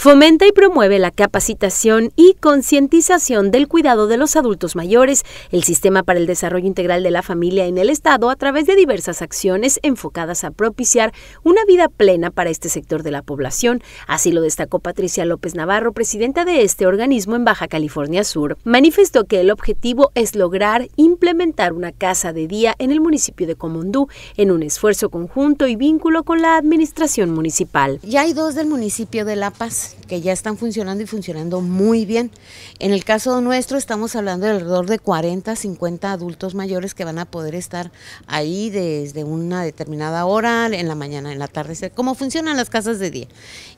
Fomenta y promueve la capacitación y concientización del cuidado de los adultos mayores, el Sistema para el Desarrollo Integral de la Familia en el Estado, a través de diversas acciones enfocadas a propiciar una vida plena para este sector de la población. Así lo destacó Patricia López Navarro, presidenta de este organismo en Baja California Sur. Manifestó que el objetivo es lograr implementar una casa de día en el municipio de Comondú en un esfuerzo conjunto y vínculo con la administración municipal. Ya hay dos del municipio de La Paz que ya están funcionando y funcionando muy bien. En el caso nuestro estamos hablando de alrededor de 40, 50 adultos mayores que van a poder estar ahí desde una determinada hora, en la mañana, en la tarde, ¿Cómo funcionan las casas de día.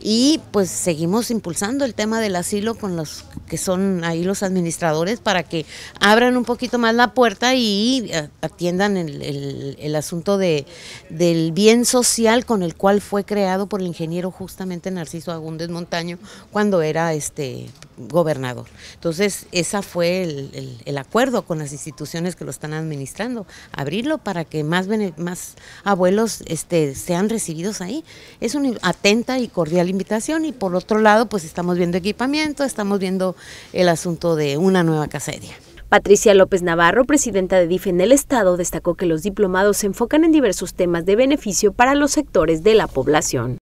Y pues seguimos impulsando el tema del asilo con los que son ahí los administradores para que abran un poquito más la puerta y eh, atiendan el, asunto del bien social con el cual fue creado por el ingeniero justamente Narciso Agúndez Montaña año cuando era este gobernador. Entonces, ese fue el, acuerdo con las instituciones que lo están administrando, abrirlo para que más, más abuelos este, sean recibidos ahí. Es una atenta y cordial invitación y por otro lado, pues estamos viendo equipamiento, estamos viendo el asunto de una nueva casería. Patricia López Navarro, presidenta de DIF en el Estado, destacó que los diplomados se enfocan en diversos temas de beneficio para los sectores de la población.